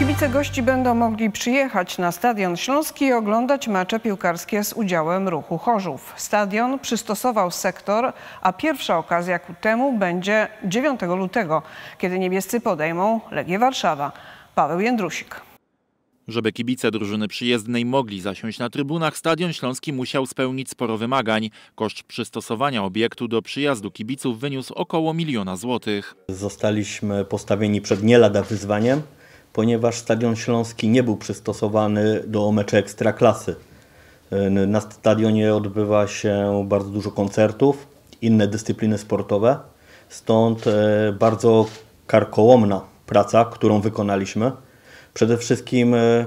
Kibice gości będą mogli przyjechać na Stadion Śląski i oglądać mecze piłkarskie z udziałem ruchu Chorzów. Stadion przystosował sektor, a pierwsza okazja ku temu będzie 9 lutego, kiedy niebiescy podejmą Legię Warszawa. Paweł Jędrusik. Żeby kibice drużyny przyjezdnej mogli zasiąść na trybunach, Stadion Śląski musiał spełnić sporo wymagań. Koszt przystosowania obiektu do przyjazdu kibiców wyniósł około miliona złotych. Zostaliśmy postawieni przed nie lada wyzwaniem – ponieważ Stadion Śląski nie był przystosowany do meczu ekstraklasy. Yy, na stadionie odbywa się bardzo dużo koncertów, inne dyscypliny sportowe, stąd yy, bardzo karkołomna praca, którą wykonaliśmy. Przede wszystkim yy,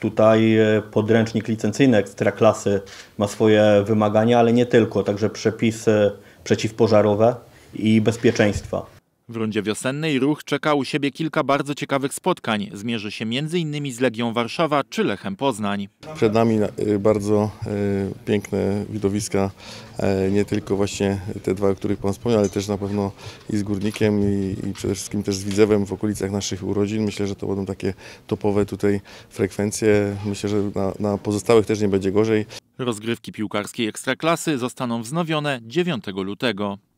tutaj podręcznik licencyjny ekstraklasy ma swoje wymagania, ale nie tylko, także przepisy przeciwpożarowe i bezpieczeństwa. W rundzie wiosennej ruch czeka u siebie kilka bardzo ciekawych spotkań. Zmierzy się m.in. z Legią Warszawa czy Lechem Poznań. Przed nami e, bardzo e, piękne widowiska, e, nie tylko właśnie te dwa, o których Pan wspomniał, ale też na pewno i z Górnikiem i, przede wszystkim też z Widzewem w okolicach naszych urodzin. Myślę, że to będą takie topowe tutaj frekwencje. Myślę, że na, na pozostałych też nie będzie gorzej. Rozgrywki piłkarskiej Ekstraklasy zostaną wznowione 9 lutego.